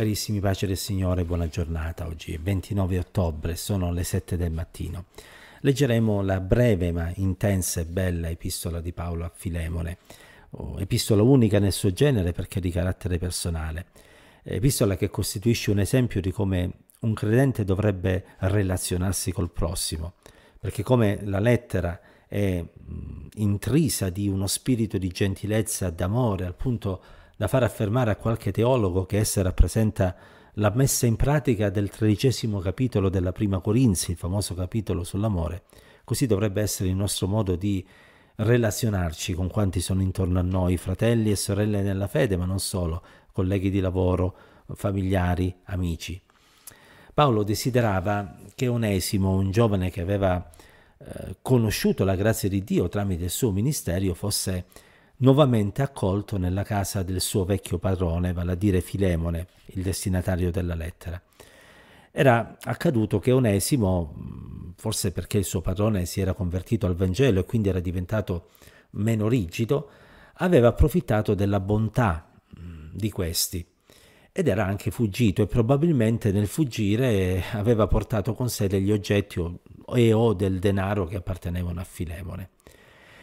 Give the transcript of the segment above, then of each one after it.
Carissimi, pace del Signore, buona giornata. Oggi è 29 ottobre, sono le 7 del mattino. Leggeremo la breve ma intensa e bella epistola di Paolo a Filemone, oh, epistola unica nel suo genere perché di carattere personale, epistola che costituisce un esempio di come un credente dovrebbe relazionarsi col prossimo, perché come la lettera è mm, intrisa di uno spirito di gentilezza, d'amore, al punto che da far affermare a qualche teologo che essa rappresenta la messa in pratica del tredicesimo capitolo della prima Corinzi, il famoso capitolo sull'amore, così dovrebbe essere il nostro modo di relazionarci con quanti sono intorno a noi, fratelli e sorelle nella fede, ma non solo, colleghi di lavoro, familiari, amici. Paolo desiderava che Onesimo, un giovane che aveva eh, conosciuto la grazia di Dio tramite il suo ministero, fosse nuovamente accolto nella casa del suo vecchio padrone, vale a dire Filemone, il destinatario della lettera. Era accaduto che Onesimo, mm, forse perché il suo padrone si era convertito al Vangelo e quindi era diventato meno rigido, aveva approfittato della bontà mm, di questi ed era anche fuggito e probabilmente nel fuggire aveva portato con sé degli oggetti e o del denaro che appartenevano a Filemone.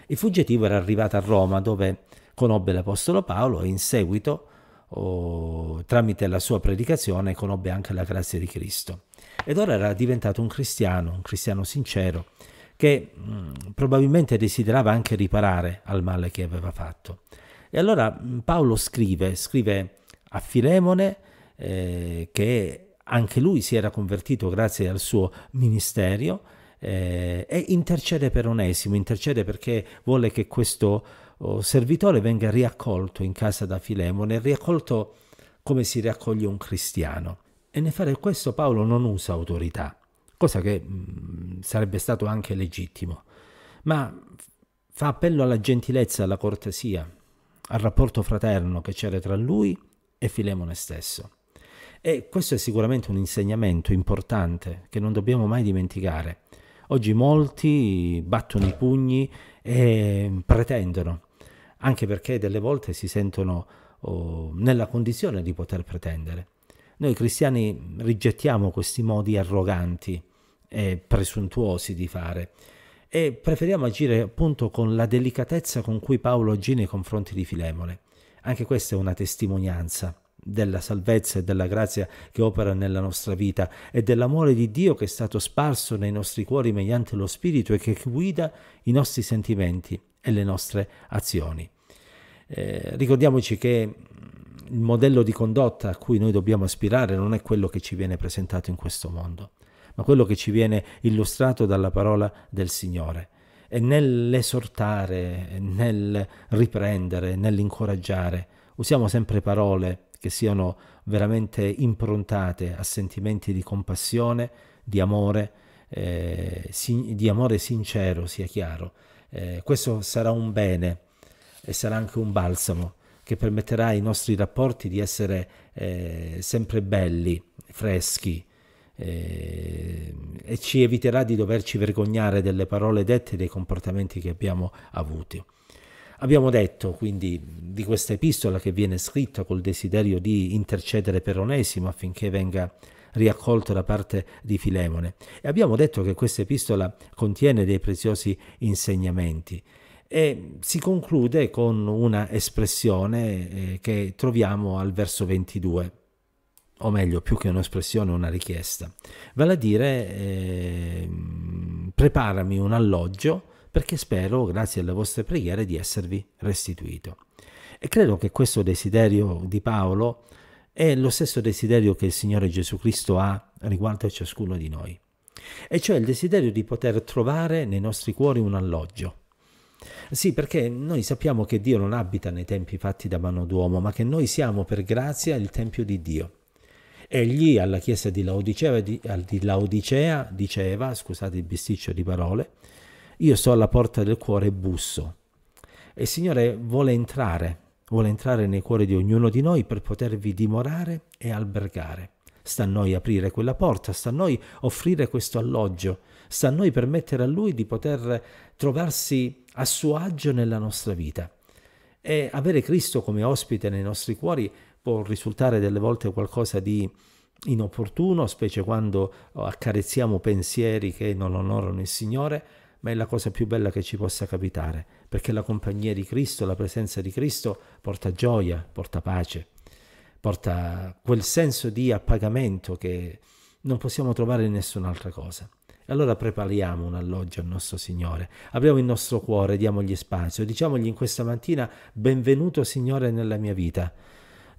Il fuggitivo era arrivato a Roma dove conobbe l'Apostolo Paolo e in seguito, oh, tramite la sua predicazione, conobbe anche la grazia di Cristo. Ed ora era diventato un cristiano, un cristiano sincero, che mh, mm, probabilmente desiderava anche riparare al male che aveva fatto. E allora mh, mm, Paolo scrive, scrive a Filemone eh, che anche lui si era convertito grazie al suo ministero eh, e intercede per Onesimo, intercede perché vuole che questo oh, servitore venga riaccolto in casa da Filemone, riaccolto come si riaccoglie un cristiano. E nel fare questo Paolo non usa autorità, cosa che mh, mm, sarebbe stato anche legittimo, ma fa appello alla gentilezza, alla cortesia, al rapporto fraterno che c'era tra lui e Filemone stesso. E questo è sicuramente un insegnamento importante che non dobbiamo mai dimenticare. Oggi molti battono i pugni e pretendono, anche perché delle volte si sentono oh, nella condizione di poter pretendere. Noi cristiani rigettiamo questi modi arroganti e presuntuosi di fare e preferiamo agire appunto con la delicatezza con cui Paolo agì nei confronti di Filemone. Anche questa è una testimonianza della salvezza e della grazia che opera nella nostra vita e dell'amore di Dio che è stato sparso nei nostri cuori mediante lo Spirito e che guida i nostri sentimenti e le nostre azioni. Eh, ricordiamoci che mm, il modello di condotta a cui noi dobbiamo aspirare non è quello che ci viene presentato in questo mondo, ma quello che ci viene illustrato dalla parola del Signore. E nell'esortare, nel riprendere, nell'incoraggiare, usiamo sempre parole che siano veramente improntate a sentimenti di compassione, di amore, eh, si, di amore sincero, sia chiaro. Eh, questo sarà un bene e sarà anche un balsamo che permetterà ai nostri rapporti di essere eh, sempre belli, freschi eh, e ci eviterà di doverci vergognare delle parole dette e dei comportamenti che abbiamo avuti. Abbiamo detto quindi di questa epistola che viene scritta col desiderio di intercedere per Onesimo affinché venga riaccolto da parte di Filemone e abbiamo detto che questa epistola contiene dei preziosi insegnamenti e si conclude con una espressione eh, che troviamo al verso 22 o meglio più che un'espressione una richiesta vale a dire eh, preparami un alloggio perché spero, grazie alle vostre preghiere, di esservi restituito. E credo che questo desiderio di Paolo è lo stesso desiderio che il Signore Gesù Cristo ha riguardo a ciascuno di noi, e cioè il desiderio di poter trovare nei nostri cuori un alloggio. Sì, perché noi sappiamo che Dio non abita nei tempi fatti da mano d'uomo, ma che noi siamo per grazia il Tempio di Dio. Egli alla chiesa di Laodicea, di, di Laodicea diceva, scusate il bisticcio di parole, io sto alla porta del cuore e busso. E il Signore vuole entrare, vuole entrare nei cuori di ognuno di noi per potervi dimorare e albergare. Sta a noi aprire quella porta, sta a noi offrire questo alloggio, sta a noi permettere a Lui di poter trovarsi a suo agio nella nostra vita. E avere Cristo come ospite nei nostri cuori può risultare delle volte qualcosa di inopportuno, specie quando accarezziamo pensieri che non onorano il Signore, ma è la cosa più bella che ci possa capitare, perché la compagnia di Cristo, la presenza di Cristo porta gioia, porta pace, porta quel senso di appagamento che non possiamo trovare in nessun'altra cosa. E allora prepariamo un alloggio al nostro Signore, apriamo il nostro cuore, diamogli spazio, diciamogli in questa mattina, benvenuto Signore nella mia vita,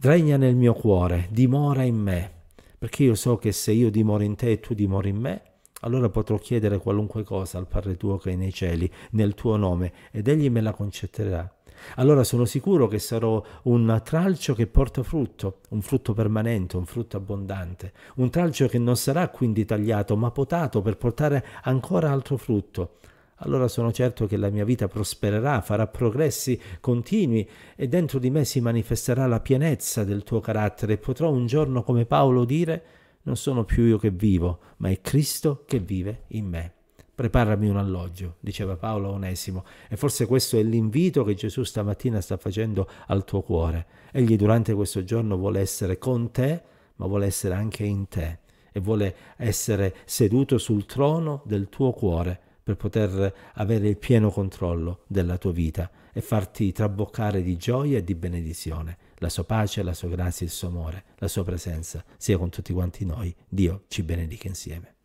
regna nel mio cuore, dimora in me, perché io so che se io dimoro in te e tu dimori in me, allora potrò chiedere qualunque cosa al Padre tuo che è nei cieli, nel tuo nome, ed egli me la concetterà. Allora sono sicuro che sarò un tralcio che porta frutto, un frutto permanente, un frutto abbondante, un tralcio che non sarà quindi tagliato, ma potato per portare ancora altro frutto. Allora sono certo che la mia vita prospererà, farà progressi continui e dentro di me si manifesterà la pienezza del tuo carattere e potrò un giorno come Paolo dire non sono più io che vivo, ma è Cristo che vive in me. Preparami un alloggio, diceva Paolo Onesimo, e forse questo è l'invito che Gesù stamattina sta facendo al tuo cuore. Egli durante questo giorno vuole essere con te, ma vuole essere anche in te e vuole essere seduto sul trono del tuo cuore per poter avere il pieno controllo della tua vita e farti traboccare di gioia e di benedizione la sua pace, la sua grazia, il suo amore, la sua presenza sia con tutti quanti noi. Dio ci benedica insieme.